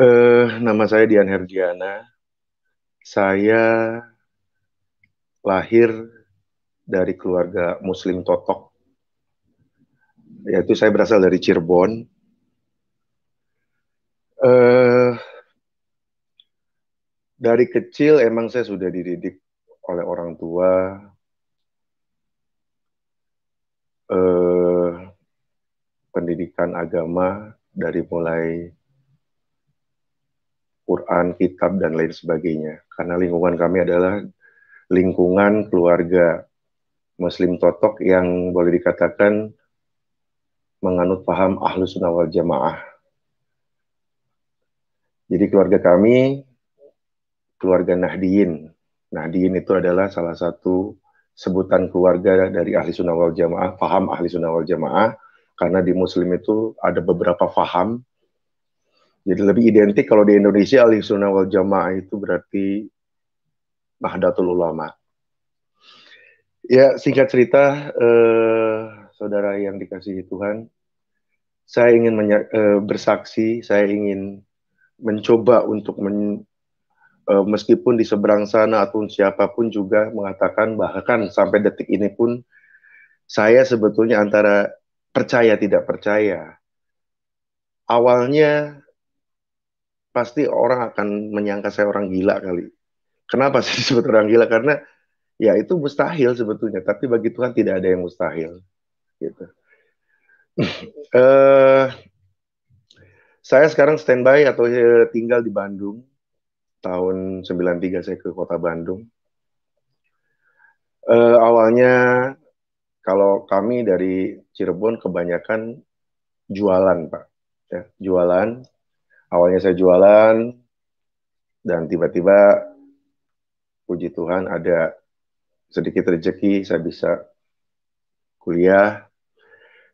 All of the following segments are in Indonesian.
Uh, nama saya Dian Herdiana. Saya lahir dari keluarga Muslim Totok. Yaitu saya berasal dari Cirebon. Uh, dari kecil emang saya sudah dididik oleh orang tua. Uh, pendidikan agama dari mulai Quran, kitab, dan lain sebagainya. Karena lingkungan kami adalah lingkungan keluarga Muslim totok yang boleh dikatakan menganut paham ahlus sunnah wal jamaah. Jadi keluarga kami, keluarga Nahdiin. Nahdiin itu adalah salah satu sebutan keluarga dari ahli sunnah wal jamaah, paham ahli sunnah wal jamaah, karena di muslim itu ada beberapa paham jadi lebih identik kalau di Indonesia ahli sunnah wal jamaah itu berarti Mahdatul Ulama. Ya singkat cerita, eh, saudara yang dikasihi Tuhan, saya ingin eh, bersaksi, saya ingin mencoba untuk men eh, meskipun di seberang sana atau siapapun juga mengatakan bahkan sampai detik ini pun saya sebetulnya antara percaya tidak percaya. Awalnya pasti orang akan menyangka saya orang gila kali. Kenapa saya disebut orang gila? Karena ya itu mustahil sebetulnya, tapi bagi Tuhan tidak ada yang mustahil. Gitu. uh, saya sekarang standby atau eh, tinggal di Bandung. Tahun 93 saya ke kota Bandung. Uh, awalnya kalau kami dari Cirebon kebanyakan jualan, Pak. Ya, jualan awalnya saya jualan dan tiba-tiba puji Tuhan ada sedikit rezeki saya bisa kuliah.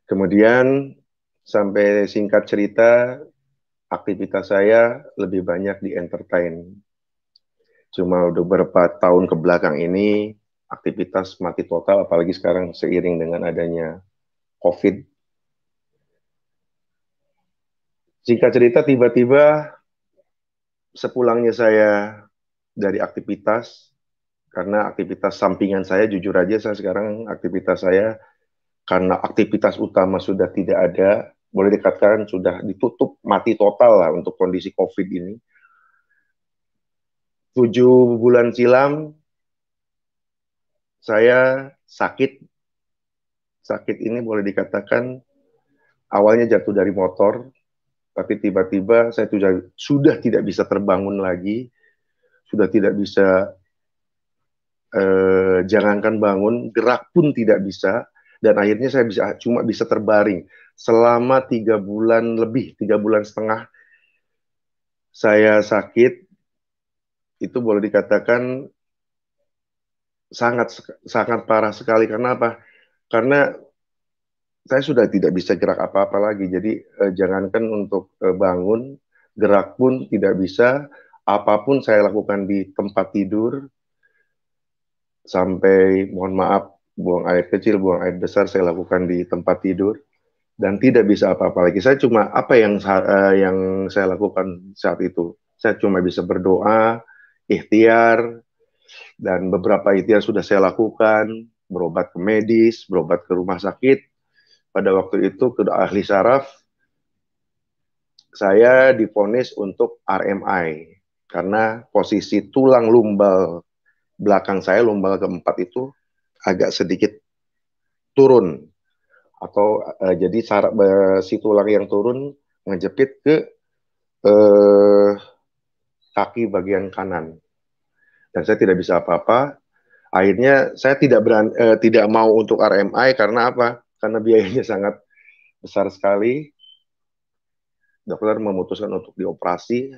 Kemudian sampai singkat cerita aktivitas saya lebih banyak di entertain. Cuma udah beberapa tahun ke belakang ini aktivitas mati total apalagi sekarang seiring dengan adanya Covid singkat cerita tiba-tiba sepulangnya saya dari aktivitas karena aktivitas sampingan saya jujur aja saya sekarang aktivitas saya karena aktivitas utama sudah tidak ada boleh dikatakan sudah ditutup mati total lah untuk kondisi covid ini tujuh bulan silam saya sakit sakit ini boleh dikatakan awalnya jatuh dari motor tapi tiba-tiba saya tuh sudah tidak bisa terbangun lagi, sudah tidak bisa eh, jangankan bangun, gerak pun tidak bisa, dan akhirnya saya bisa cuma bisa terbaring selama tiga bulan lebih, tiga bulan setengah saya sakit itu boleh dikatakan sangat sangat parah sekali karena apa? Karena saya sudah tidak bisa gerak apa-apa lagi. Jadi eh, jangankan untuk eh, bangun, gerak pun tidak bisa. Apapun saya lakukan di tempat tidur, sampai mohon maaf buang air kecil, buang air besar saya lakukan di tempat tidur dan tidak bisa apa-apa lagi. Saya cuma apa yang uh, yang saya lakukan saat itu. Saya cuma bisa berdoa, ikhtiar, dan beberapa ikhtiar sudah saya lakukan, berobat ke medis, berobat ke rumah sakit, pada waktu itu ke ahli saraf saya diponis untuk RMI karena posisi tulang lumbal belakang saya lumbal keempat itu agak sedikit turun atau uh, jadi saraf uh, eh, si tulang yang turun ngejepit ke uh, kaki bagian kanan dan saya tidak bisa apa-apa akhirnya saya tidak berani uh, tidak mau untuk RMI karena apa karena biayanya sangat besar sekali. Dokter memutuskan untuk dioperasi.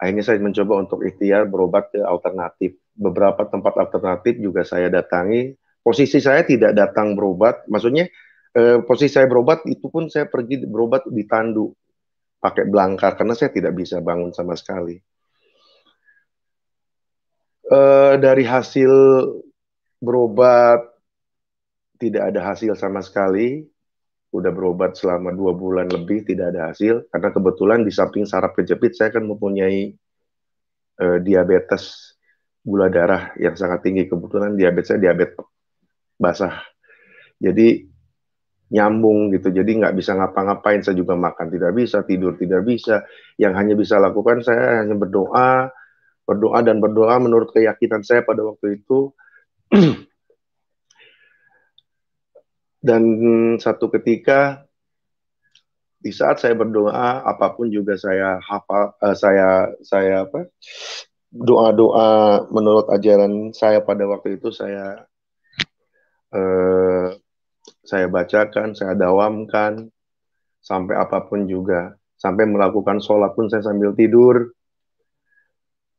Akhirnya saya mencoba untuk ikhtiar berobat ke alternatif. Beberapa tempat alternatif juga saya datangi. Posisi saya tidak datang berobat, maksudnya eh, posisi saya berobat itu pun saya pergi berobat di Tandu pakai belangkar karena saya tidak bisa bangun sama sekali. Eh, dari hasil berobat tidak ada hasil sama sekali udah berobat selama dua bulan lebih tidak ada hasil karena kebetulan di samping saraf kejepit saya kan mempunyai e, diabetes gula darah yang sangat tinggi kebetulan diabetesnya diabetes basah jadi nyambung gitu jadi nggak bisa ngapa-ngapain saya juga makan tidak bisa tidur tidak bisa yang hanya bisa lakukan saya hanya berdoa berdoa dan berdoa menurut keyakinan saya pada waktu itu Dan satu ketika di saat saya berdoa apapun juga saya hafal uh, saya saya apa doa-doa menurut ajaran saya pada waktu itu saya uh, saya bacakan saya dawamkan sampai apapun juga sampai melakukan sholat pun saya sambil tidur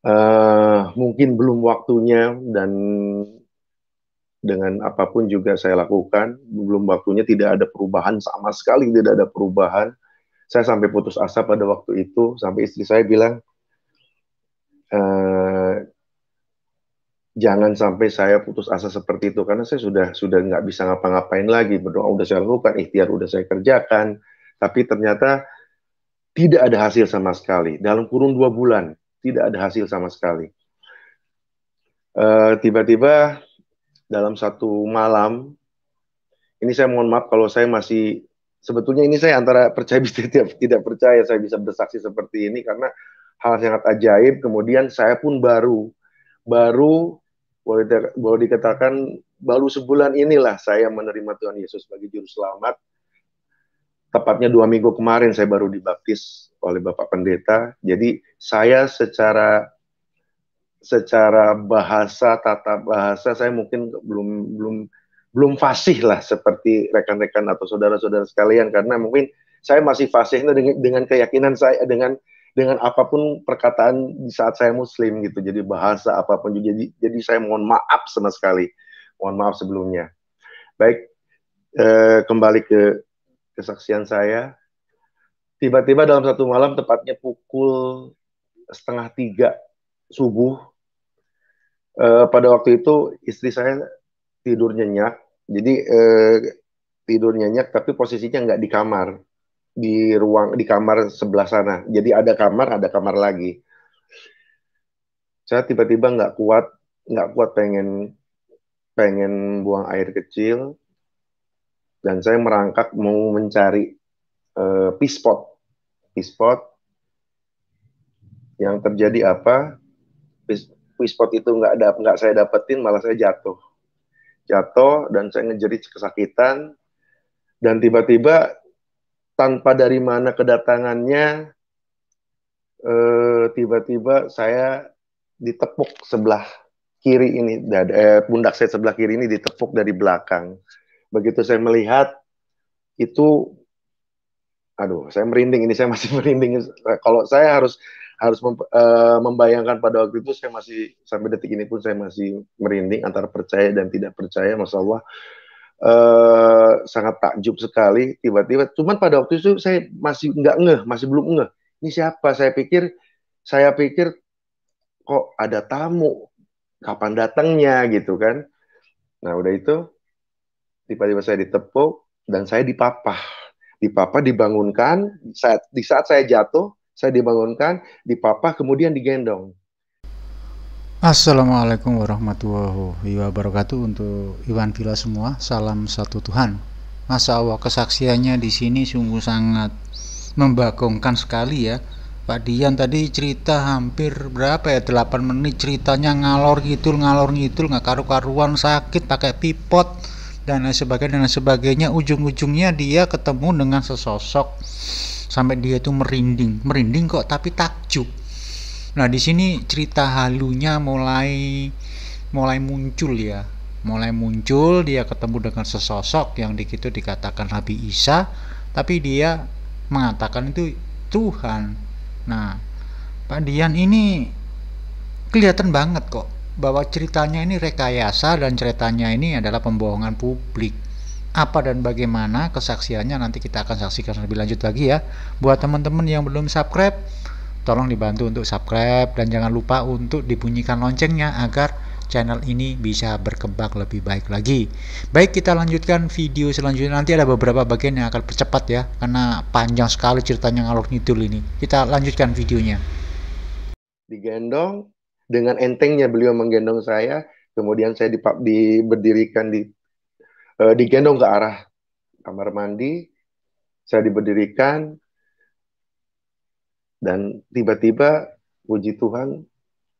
uh, mungkin belum waktunya dan dengan apapun juga saya lakukan, belum waktunya tidak ada perubahan sama sekali tidak ada perubahan. Saya sampai putus asa pada waktu itu, sampai istri saya bilang, e, jangan sampai saya putus asa seperti itu karena saya sudah sudah nggak bisa ngapa-ngapain lagi berdoa udah saya lakukan, ikhtiar udah saya kerjakan, tapi ternyata tidak ada hasil sama sekali dalam kurun dua bulan tidak ada hasil sama sekali. Eh, tiba-tiba uh, tiba -tiba, dalam satu malam. Ini saya mohon maaf kalau saya masih sebetulnya ini saya antara percaya bisa tidak, tidak percaya saya bisa bersaksi seperti ini karena hal sangat ajaib. Kemudian saya pun baru baru boleh, boleh dikatakan baru sebulan inilah saya menerima Tuhan Yesus sebagai juru selamat. Tepatnya dua minggu kemarin saya baru dibaptis oleh Bapak Pendeta. Jadi saya secara secara bahasa tata bahasa saya mungkin belum belum belum fasih lah seperti rekan-rekan atau saudara-saudara sekalian karena mungkin saya masih fasih dengan, dengan keyakinan saya dengan dengan apapun perkataan di saat saya muslim gitu jadi bahasa apapun jadi jadi saya mohon maaf sama sekali mohon maaf sebelumnya baik eh, kembali ke kesaksian saya tiba-tiba dalam satu malam tepatnya pukul setengah tiga subuh uh, pada waktu itu istri saya tidur nyenyak, jadi uh, tidur nyenyak tapi posisinya nggak di kamar, di ruang di kamar sebelah sana. Jadi ada kamar, ada kamar lagi. Saya tiba-tiba nggak kuat, nggak kuat pengen pengen buang air kecil dan saya merangkak mau mencari uh, eh, pispot pispot yang terjadi apa e-sport itu nggak ada nggak saya dapetin malah saya jatuh jatuh dan saya ngejerit kesakitan dan tiba-tiba tanpa dari mana kedatangannya eh, tiba-tiba saya ditepuk sebelah kiri ini dada, eh, pundak saya sebelah kiri ini ditepuk dari belakang begitu saya melihat itu aduh saya merinding ini saya masih merinding kalau saya harus harus mem, uh, eh, membayangkan pada waktu itu saya masih sampai detik ini pun saya masih merinding antara percaya dan tidak percaya masya Allah uh, sangat takjub sekali tiba-tiba cuman pada waktu itu saya masih nggak ngeh masih belum ngeh ini siapa saya pikir saya pikir kok ada tamu kapan datangnya gitu kan nah udah itu tiba-tiba saya ditepuk dan saya dipapah dipapah dibangunkan saat di saat saya jatuh saya dibangunkan, dipapah, kemudian digendong. Assalamualaikum warahmatullahi wabarakatuh untuk Iwan Villa semua. Salam satu Tuhan. Masa Allah kesaksiannya di sini sungguh sangat membagongkan sekali ya. Pak Dian tadi cerita hampir berapa ya 8 menit ceritanya ngalor ngidul ngalor ngidul nggak karu-karuan sakit pakai pipot dan lain sebagainya dan lain sebagainya ujung-ujungnya dia ketemu dengan sesosok sampai dia itu merinding merinding kok tapi takjub nah di sini cerita halunya mulai mulai muncul ya mulai muncul dia ketemu dengan sesosok yang di situ dikatakan Nabi Isa tapi dia mengatakan itu Tuhan nah Pak Dian ini kelihatan banget kok bahwa ceritanya ini rekayasa dan ceritanya ini adalah pembohongan publik apa dan bagaimana kesaksiannya nanti kita akan saksikan lebih lanjut lagi ya buat teman-teman yang belum subscribe tolong dibantu untuk subscribe dan jangan lupa untuk dibunyikan loncengnya agar channel ini bisa berkembang lebih baik lagi baik kita lanjutkan video selanjutnya nanti ada beberapa bagian yang akan percepat ya karena panjang sekali ceritanya ngalor ngidul ini kita lanjutkan videonya digendong dengan entengnya beliau menggendong saya kemudian saya diberdirikan di uh, digendong ke arah kamar mandi, saya diberdirikan, dan tiba-tiba puji Tuhan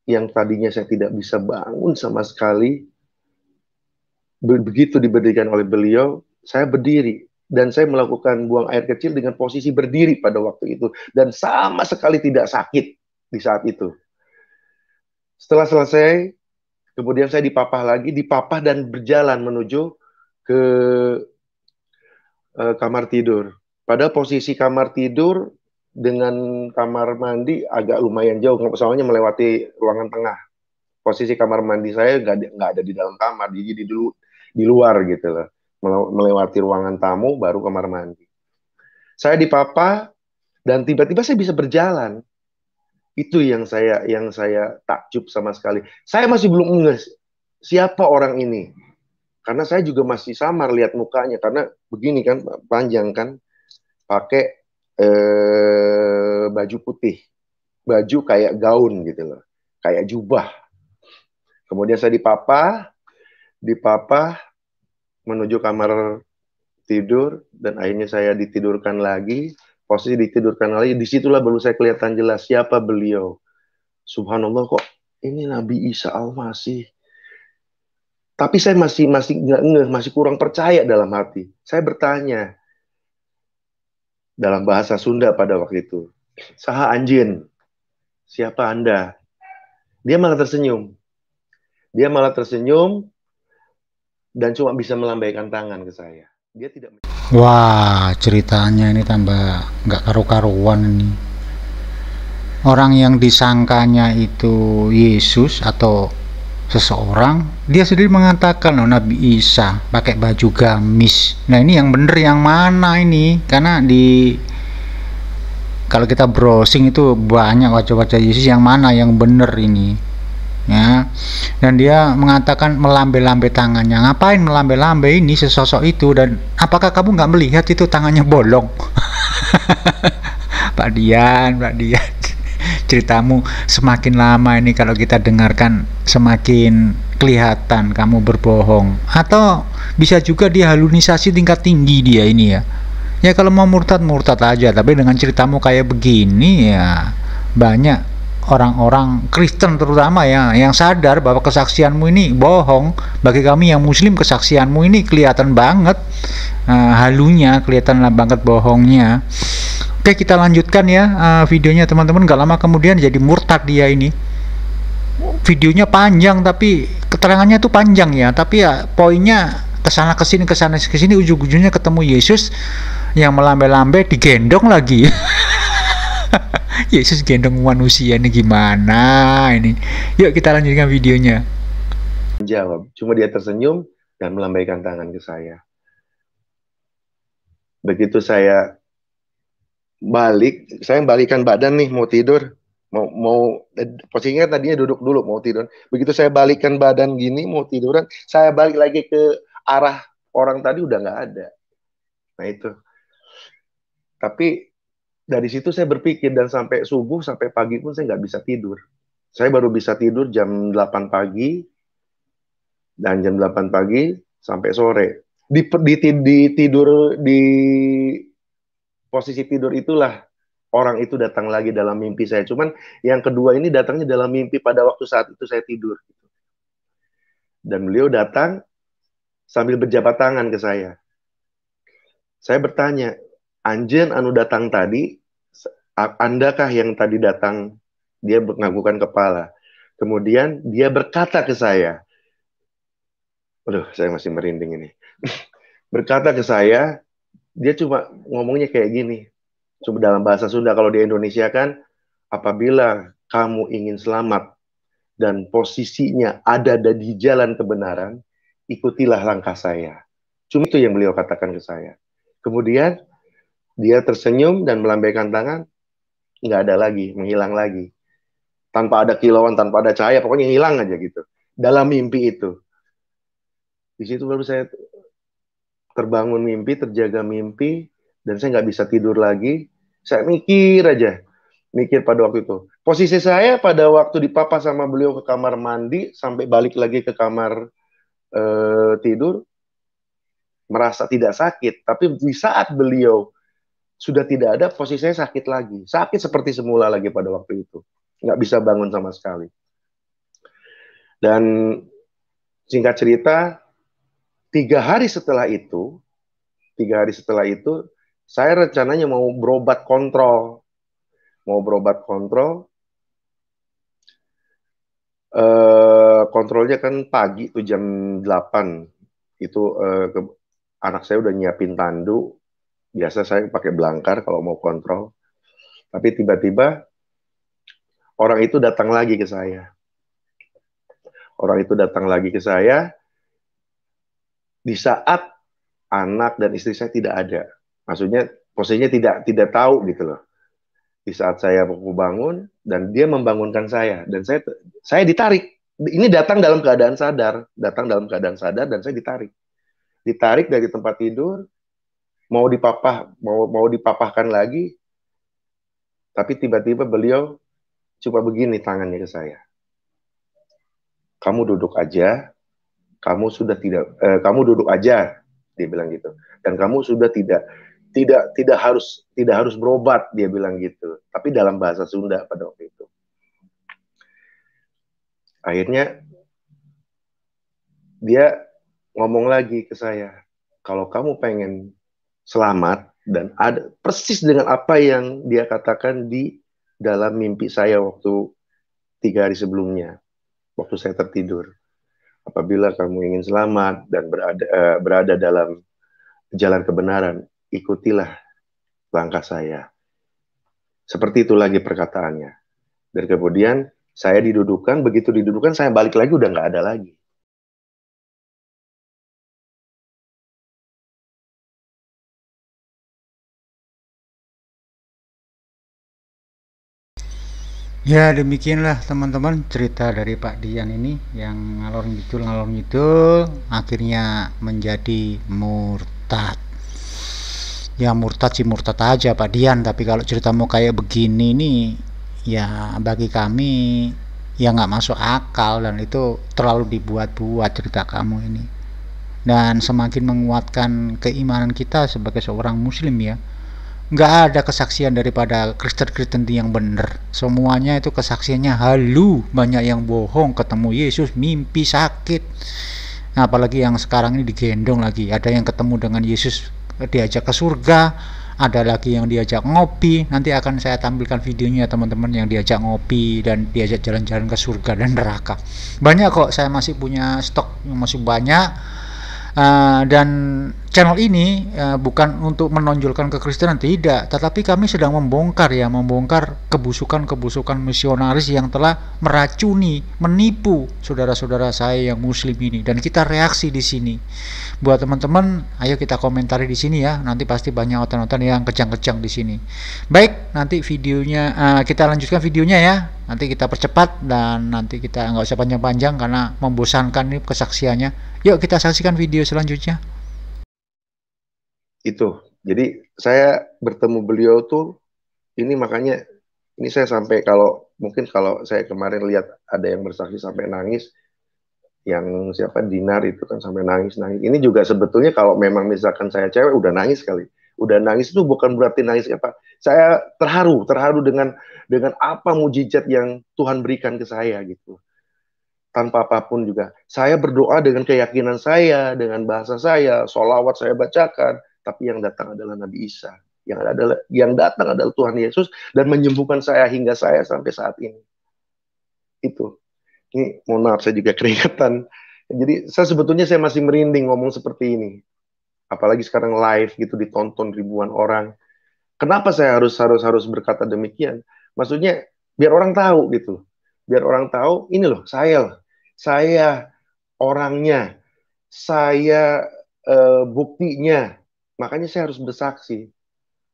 yang tadinya saya tidak bisa bangun sama sekali, begitu diberdirikan oleh beliau, saya berdiri dan saya melakukan buang air kecil dengan posisi berdiri pada waktu itu dan sama sekali tidak sakit di saat itu. Setelah selesai, kemudian saya dipapah lagi, dipapah dan berjalan menuju ke uh, kamar tidur. Padahal posisi kamar tidur dengan kamar mandi agak lumayan jauh, soalnya melewati ruangan tengah. Posisi kamar mandi saya nggak ada, ada di dalam kamar, jadi di, dulu di luar gitu loh, melewati ruangan tamu baru kamar mandi. Saya di papa dan tiba-tiba saya bisa berjalan. Itu yang saya yang saya takjub sama sekali. Saya masih belum nges siapa orang ini karena saya juga masih samar lihat mukanya karena begini kan panjang kan pakai eh, baju putih baju kayak gaun gitu loh kayak jubah kemudian saya dipapa dipapa menuju kamar tidur dan akhirnya saya ditidurkan lagi posisi ditidurkan lagi disitulah baru saya kelihatan jelas siapa beliau subhanallah kok ini Nabi Isa Al-Masih tapi saya masih masih nggak ngeh, masih kurang percaya dalam hati. Saya bertanya dalam bahasa Sunda pada waktu itu, saha anjin, siapa anda? Dia malah tersenyum. Dia malah tersenyum dan cuma bisa melambaikan tangan ke saya. Dia tidak. Wah, ceritanya ini tambah nggak karu-karuan ini. Orang yang disangkanya itu Yesus atau seseorang dia sendiri mengatakan loh Nabi Isa pakai baju gamis nah ini yang bener yang mana ini karena di kalau kita browsing itu banyak wajah-wajah Yesus yang mana yang bener ini ya dan dia mengatakan melambe-lambe tangannya ngapain melambe-lambe ini sesosok itu dan apakah kamu nggak melihat itu tangannya bolong Pak Dian Pak Dian ceritamu semakin lama ini kalau kita dengarkan semakin kelihatan kamu berbohong atau bisa juga dia halunisasi tingkat tinggi dia ini ya ya kalau mau murtad murtad aja tapi dengan ceritamu kayak begini ya banyak orang-orang Kristen terutama ya yang sadar bahwa kesaksianmu ini bohong bagi kami yang Muslim kesaksianmu ini kelihatan banget uh, halunya kelihatan banget bohongnya Oke kita lanjutkan ya uh, videonya teman-teman gak lama kemudian jadi murtad dia ini videonya panjang tapi keterangannya tuh panjang ya tapi ya poinnya kesana kesini kesana kesini ujung-ujungnya ketemu Yesus yang melambe-lambe digendong lagi Yesus gendong manusia ini gimana ini yuk kita lanjutkan videonya jawab cuma dia tersenyum dan melambaikan tangan ke saya begitu saya balik saya balikan badan nih mau tidur mau mau eh, posisinya tadinya duduk dulu mau tidur begitu saya balikan badan gini mau tiduran saya balik lagi ke arah orang tadi udah nggak ada nah itu tapi dari situ saya berpikir dan sampai subuh sampai pagi pun saya nggak bisa tidur saya baru bisa tidur jam 8 pagi dan jam 8 pagi sampai sore di, di, di tidur di posisi tidur itulah orang itu datang lagi dalam mimpi saya. Cuman yang kedua ini datangnya dalam mimpi pada waktu saat itu saya tidur. Gitu. Dan beliau datang sambil berjabat tangan ke saya. Saya bertanya, Anjen anu datang tadi, Andakah yang tadi datang? Dia menganggukkan kepala. Kemudian dia berkata ke saya, Aduh, saya masih merinding ini. berkata ke saya, dia cuma ngomongnya kayak gini cuma dalam bahasa Sunda kalau di Indonesia kan apabila kamu ingin selamat dan posisinya ada di jalan kebenaran ikutilah langkah saya cuma itu yang beliau katakan ke saya kemudian dia tersenyum dan melambaikan tangan nggak ada lagi menghilang lagi tanpa ada kilauan tanpa ada cahaya pokoknya hilang aja gitu dalam mimpi itu di situ baru saya terbangun mimpi, terjaga mimpi, dan saya nggak bisa tidur lagi. Saya mikir aja, mikir pada waktu itu. Posisi saya pada waktu di papa sama beliau ke kamar mandi, sampai balik lagi ke kamar eh, tidur, merasa tidak sakit. Tapi di saat beliau sudah tidak ada, posisinya sakit lagi. Sakit seperti semula lagi pada waktu itu. Nggak bisa bangun sama sekali. Dan singkat cerita, Tiga hari setelah itu, tiga hari setelah itu, saya rencananya mau berobat kontrol. Mau berobat kontrol, Uh, kontrolnya kan pagi tuh jam 8 itu uh, ke, anak saya udah nyiapin tandu biasa saya pakai belangkar kalau mau kontrol tapi tiba-tiba orang itu datang lagi ke saya orang itu datang lagi ke saya di saat anak dan istri saya tidak ada. Maksudnya posisinya tidak tidak tahu gitu loh. Di saat saya mau bangun dan dia membangunkan saya dan saya saya ditarik. Ini datang dalam keadaan sadar, datang dalam keadaan sadar dan saya ditarik. Ditarik dari tempat tidur, mau dipapah, mau mau dipapahkan lagi. Tapi tiba-tiba beliau coba begini tangannya ke saya. Kamu duduk aja, kamu sudah tidak eh, kamu duduk aja dia bilang gitu dan kamu sudah tidak tidak tidak harus tidak harus berobat dia bilang gitu tapi dalam bahasa Sunda pada waktu itu akhirnya dia ngomong lagi ke saya kalau kamu pengen selamat dan ada persis dengan apa yang dia katakan di dalam mimpi saya waktu tiga hari sebelumnya waktu saya tertidur Apabila kamu ingin selamat dan berada, uh, berada dalam jalan kebenaran, ikutilah langkah saya. Seperti itu lagi perkataannya. Dan kemudian saya didudukan, begitu didudukan saya balik lagi udah nggak ada lagi. Ya demikianlah teman-teman cerita dari Pak Dian ini yang ngalor ngidul ngalor ngidul akhirnya menjadi murtad. Ya murtad sih murtad aja Pak Dian tapi kalau cerita mau kayak begini nih ya bagi kami ya nggak masuk akal dan itu terlalu dibuat-buat cerita kamu ini dan semakin menguatkan keimanan kita sebagai seorang muslim ya nggak ada kesaksian daripada Kristen-Kristen yang benar. Semuanya itu kesaksiannya halu, banyak yang bohong, ketemu Yesus mimpi sakit. Nah, apalagi yang sekarang ini digendong lagi, ada yang ketemu dengan Yesus diajak ke surga, ada lagi yang diajak ngopi. Nanti akan saya tampilkan videonya teman-teman yang diajak ngopi dan diajak jalan-jalan ke surga dan neraka. Banyak kok, saya masih punya stok yang masih banyak. Uh, dan channel ini ya, bukan untuk menonjolkan kekristenan tidak, tetapi kami sedang membongkar ya, membongkar kebusukan-kebusukan misionaris yang telah meracuni, menipu saudara-saudara saya yang muslim ini dan kita reaksi di sini. Buat teman-teman, ayo kita komentari di sini ya. Nanti pasti banyak otan-otan yang kejang-kejang di sini. Baik, nanti videonya uh, kita lanjutkan videonya ya nanti kita percepat dan nanti kita nggak usah panjang-panjang karena membosankan nih kesaksiannya yuk kita saksikan video selanjutnya itu jadi saya bertemu beliau tuh ini makanya ini saya sampai kalau mungkin kalau saya kemarin lihat ada yang bersaksi sampai nangis yang siapa dinar itu kan sampai nangis nangis ini juga sebetulnya kalau memang misalkan saya cewek udah nangis sekali udah nangis itu bukan berarti nangis apa saya terharu terharu dengan dengan apa mujizat yang Tuhan berikan ke saya gitu tanpa apapun juga saya berdoa dengan keyakinan saya dengan bahasa saya solawat saya bacakan tapi yang datang adalah Nabi Isa. Yang adalah yang datang adalah Tuhan Yesus dan menyembuhkan saya hingga saya sampai saat ini. Itu. Ini mohon maaf saya juga keringetan. Jadi saya sebetulnya saya masih merinding ngomong seperti ini. Apalagi sekarang live gitu ditonton ribuan orang. Kenapa saya harus harus harus berkata demikian? Maksudnya biar orang tahu gitu. Biar orang tahu ini loh saya saya orangnya, saya uh, buktinya, Makanya saya harus bersaksi.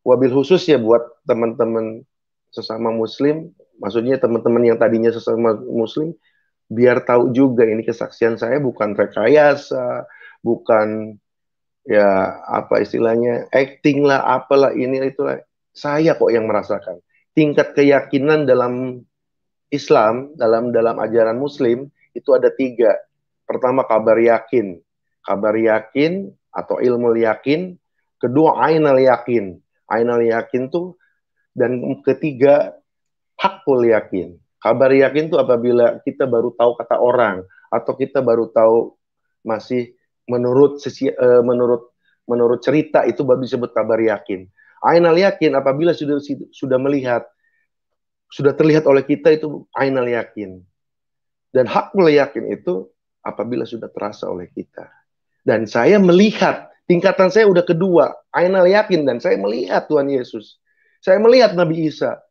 Wabil khusus ya buat teman-teman sesama muslim, maksudnya teman-teman yang tadinya sesama muslim, biar tahu juga ini kesaksian saya bukan rekayasa, bukan ya apa istilahnya acting lah apalah ini itu lah, saya kok yang merasakan tingkat keyakinan dalam Islam dalam dalam ajaran Muslim itu ada tiga pertama kabar yakin kabar yakin atau ilmu yakin kedua ainal yakin ainal yakin tuh dan ketiga hakul yakin kabar yakin tuh apabila kita baru tahu kata orang atau kita baru tahu masih menurut sesi, uh, menurut menurut cerita itu baru disebut kabar yakin ainal yakin apabila sudah sudah melihat sudah terlihat oleh kita itu ainal yakin dan hakul yakin itu apabila sudah terasa oleh kita dan saya melihat Tingkatan saya udah kedua. Aina yakin dan saya melihat Tuhan Yesus. Saya melihat Nabi Isa.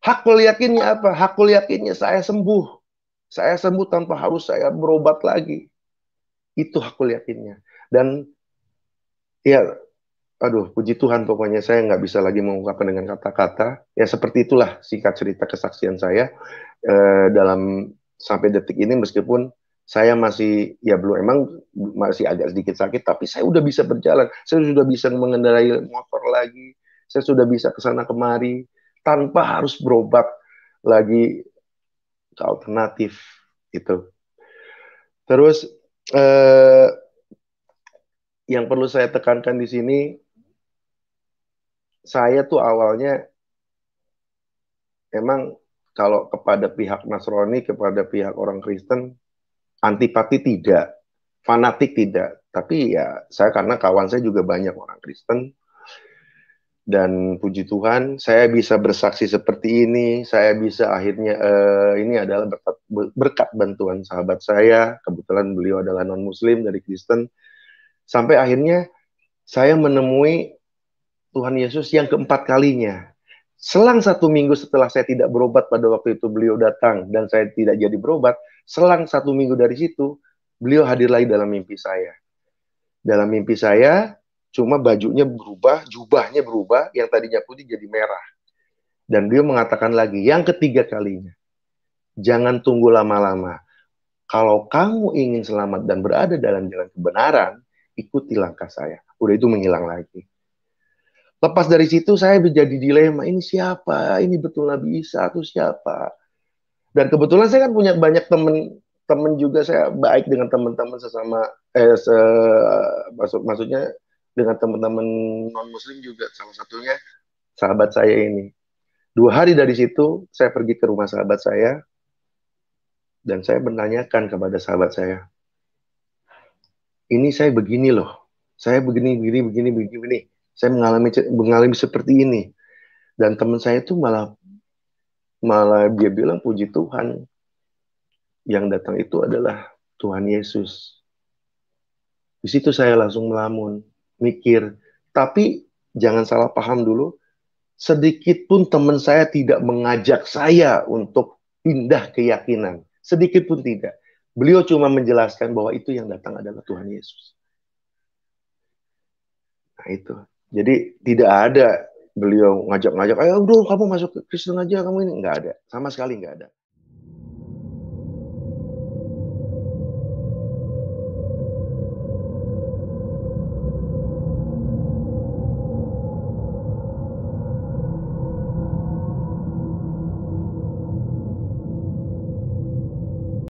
Hakul yakinnya apa? Hakul yakinnya saya sembuh. Saya sembuh tanpa harus saya berobat lagi. Itu hakul yakinnya. Dan ya, aduh puji Tuhan pokoknya saya nggak bisa lagi mengungkapkan dengan kata-kata. Ya seperti itulah singkat cerita kesaksian saya eh, dalam sampai detik ini meskipun saya masih ya belum emang masih agak sedikit sakit tapi saya udah bisa berjalan saya sudah bisa mengendarai motor lagi saya sudah bisa ke sana kemari tanpa harus berobat lagi ke alternatif itu terus eh, yang perlu saya tekankan di sini saya tuh awalnya emang kalau kepada pihak Nasrani kepada pihak orang Kristen antipati tidak, fanatik tidak, tapi ya saya karena kawan saya juga banyak orang Kristen dan puji Tuhan saya bisa bersaksi seperti ini, saya bisa akhirnya eh, ini adalah berkat, berkat bantuan sahabat saya, kebetulan beliau adalah non Muslim dari Kristen, sampai akhirnya saya menemui Tuhan Yesus yang keempat kalinya Selang satu minggu setelah saya tidak berobat pada waktu itu beliau datang dan saya tidak jadi berobat, selang satu minggu dari situ beliau hadir lagi dalam mimpi saya. Dalam mimpi saya cuma bajunya berubah, jubahnya berubah, yang tadinya putih jadi merah. Dan beliau mengatakan lagi yang ketiga kalinya, jangan tunggu lama-lama. Kalau kamu ingin selamat dan berada dalam jalan kebenaran, ikuti langkah saya. Udah itu menghilang lagi. Lepas dari situ saya menjadi dilema, ini siapa? Ini betul Nabi Isa atau siapa? Dan kebetulan saya kan punya banyak teman teman juga saya baik dengan teman-teman sesama eh se, maksud maksudnya dengan teman-teman non muslim juga salah satunya sahabat saya ini dua hari dari situ saya pergi ke rumah sahabat saya dan saya menanyakan kepada sahabat saya ini saya begini loh saya begini begini begini begini begini saya mengalami mengalami seperti ini dan teman saya itu malah malah dia bilang puji Tuhan yang datang itu adalah Tuhan Yesus di situ saya langsung melamun mikir tapi jangan salah paham dulu sedikit pun teman saya tidak mengajak saya untuk pindah keyakinan sedikit pun tidak beliau cuma menjelaskan bahwa itu yang datang adalah Tuhan Yesus nah itu jadi tidak ada beliau ngajak-ngajak, ayo bro kamu masuk Kristen aja, kamu ini nggak ada, sama sekali nggak ada.